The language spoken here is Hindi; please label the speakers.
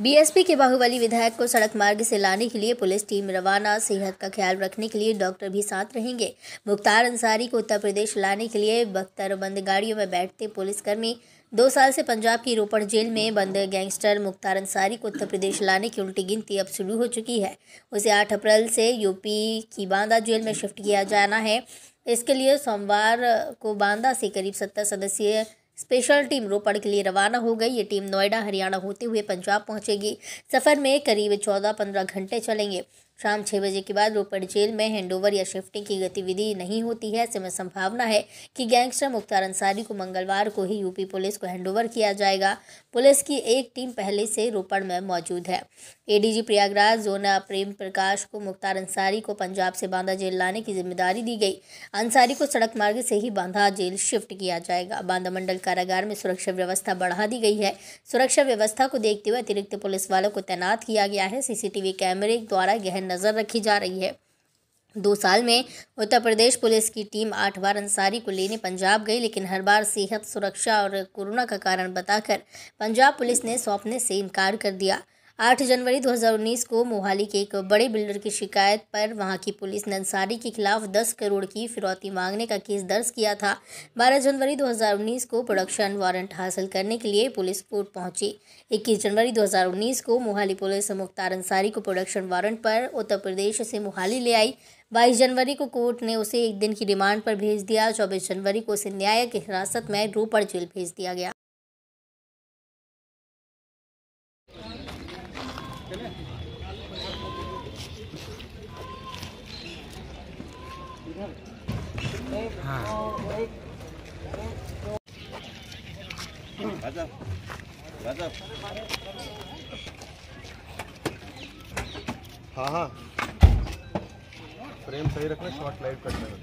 Speaker 1: बीएसपी के बाहुबली विधायक को सड़क मार्ग से लाने के लिए पुलिस टीम रवाना सेहत का ख्याल रखने के लिए डॉक्टर भी साथ रहेंगे मुख्तार अंसारी को उत्तर प्रदेश लाने के लिए बख्तर बंद गाड़ियों में बैठते पुलिसकर्मी दो साल से पंजाब की रोपड़ जेल में बंद गैंगस्टर मुख्तार अंसारी को उत्तर प्रदेश लाने की उल्टी गिनती अब शुरू हो चुकी है उसे आठ अप्रैल से यूपी की बांदा जेल में शिफ्ट किया जाना है इसके लिए सोमवार को बांदा से करीब सत्तर सदस्यीय स्पेशल टीम रोपड़ के लिए रवाना हो गई ये टीम नोएडा हरियाणा होते हुए पंजाब पहुंचेगी सफर में करीब चौदह पंद्रह घंटे चलेंगे शाम छः बजे के बाद रोपड़ जेल में हैंडओवर या शिफ्टिंग की गतिविधि नहीं होती है ऐसे में संभावना है कि गैंगस्टर मुख्तार अंसारी को मंगलवार को ही यूपी पुलिस को हैंडओवर किया जाएगा पुलिस की एक टीम पहले से रोपड़ में मौजूद है एडीजी प्रयागराज जोना प्रेम प्रकाश को मुख्तार अंसारी को पंजाब से बांदा जेल लाने की जिम्मेदारी दी गई अंसारी को सड़क मार्ग से ही बांदा जेल शिफ्ट किया जाएगा बांदा मंडल कारागार में सुरक्षा व्यवस्था बढ़ा दी गई है सुरक्षा व्यवस्था को देखते हुए अतिरिक्त पुलिस वालों को तैनात किया गया है सीसीटीवी कैमरे द्वारा गहन नजर रखी जा रही है दो साल में उत्तर प्रदेश पुलिस की टीम आठ बार अंसारी को लेने पंजाब गई लेकिन हर बार सेहत सुरक्षा और कोरोना का कारण बताकर पंजाब पुलिस ने सौंपने से इनकार कर दिया आठ जनवरी 2019 को मोहाली के एक बड़े बिल्डर की शिकायत पर वहां की पुलिस ने अंसारी के खिलाफ 10 करोड़ की फिरौती मांगने का केस दर्ज किया था 12 जनवरी 2019 को प्रोडक्शन वारंट हासिल करने के लिए पुलिस कोर्ट पहुंची 21 जनवरी 2019 को मोहाली पुलिस मुख्तार अंसारी को प्रोडक्शन वारंट पर उत्तर प्रदेश से मोहाली ले आई बाईस जनवरी को कोर्ट ने उसे एक दिन की रिमांड पर भेज दिया चौबीस जनवरी को उसे न्यायिक हिरासत में रोपड़ जेल भेज दिया गया हाँ हाँ फ्रेम सही रखना शॉर्ट लाइव करना